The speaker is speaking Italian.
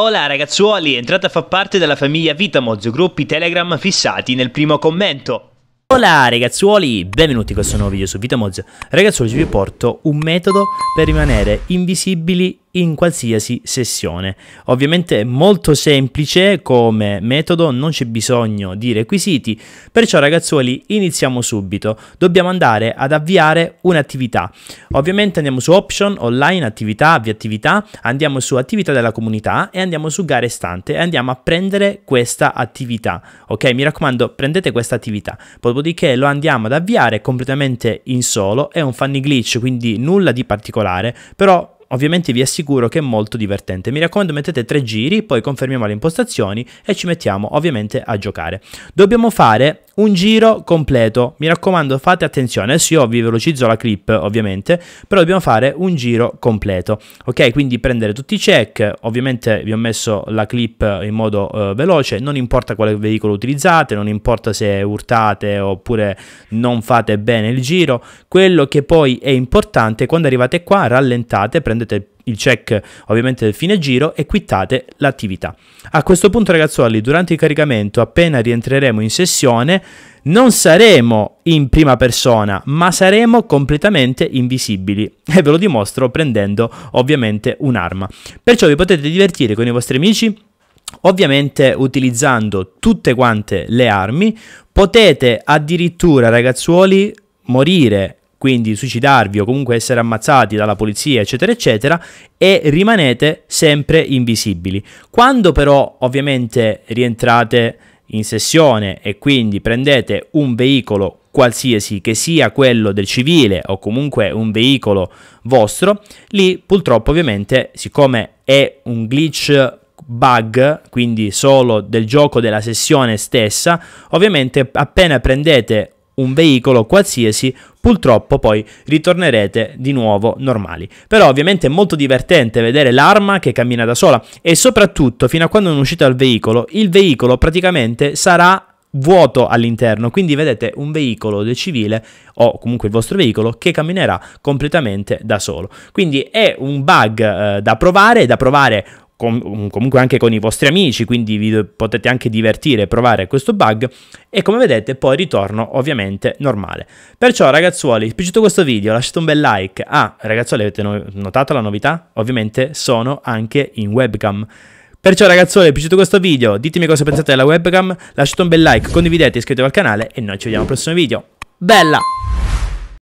Hola ragazzuoli, entrate a far parte della famiglia Vitamoz, gruppi Telegram fissati nel primo commento. Hola ragazzuoli, benvenuti in questo nuovo video su Vitamoz. Ragazzuoli, vi porto un metodo per rimanere invisibili in qualsiasi sessione. Ovviamente è molto semplice come metodo, non c'è bisogno di requisiti, perciò ragazzuoli iniziamo subito. Dobbiamo andare ad avviare un'attività. Ovviamente andiamo su option, online, attività, avvia attività, andiamo su attività della comunità e andiamo su gare stante e andiamo a prendere questa attività. Ok, mi raccomando, prendete questa attività. Dopodiché lo andiamo ad avviare completamente in solo, è un funny glitch, quindi nulla di particolare, però ovviamente vi assicuro che è molto divertente. Mi raccomando mettete tre giri, poi confermiamo le impostazioni e ci mettiamo ovviamente a giocare. Dobbiamo fare un giro completo. Mi raccomando, fate attenzione. Adesso io vi velocizzo la clip, ovviamente, però dobbiamo fare un giro completo. Ok, quindi prendere tutti i check. Ovviamente vi ho messo la clip in modo eh, veloce, non importa quale veicolo utilizzate, non importa se urtate oppure non fate bene il giro. Quello che poi è importante quando arrivate qua, rallentate, prendete il il check ovviamente del fine giro e quittate l'attività. A questo punto ragazzuoli, durante il caricamento, appena rientreremo in sessione, non saremo in prima persona, ma saremo completamente invisibili e ve lo dimostro prendendo ovviamente un'arma. Perciò vi potete divertire con i vostri amici Ovviamente utilizzando tutte quante le armi potete addirittura ragazzuoli morire quindi suicidarvi o comunque essere ammazzati dalla polizia, eccetera, eccetera, e rimanete sempre invisibili. Quando però ovviamente rientrate in sessione e quindi prendete un veicolo qualsiasi che sia quello del civile o comunque un veicolo vostro, lì purtroppo ovviamente siccome è un glitch bug, quindi solo del gioco della sessione stessa, ovviamente appena prendete un veicolo qualsiasi, purtroppo poi ritornerete di nuovo normali. Però ovviamente è molto divertente vedere l'arma che cammina da sola e soprattutto fino a quando non uscite dal veicolo, il veicolo praticamente sarà vuoto all'interno, quindi vedete un veicolo del civile o comunque il vostro veicolo che camminerà completamente da solo. Quindi è un bug eh, da provare, da provare com- comunque anche con i vostri amici, quindi vi potete anche divertire e provare questo bug e come vedete poi ritorno ovviamente normale. Perciò ragazzuoli, vi è piaciuto questo video, lasciate un bel like. Ah, ragazzuoli avete no- notato la novità? Ovviamente sono anche in webcam. Perciò ragazzuoli, vi è piaciuto questo video, ditemi cosa pensate della webcam, lasciate un bel like, condividete, iscrivetevi al canale e noi ci vediamo al prossimo video. Bella!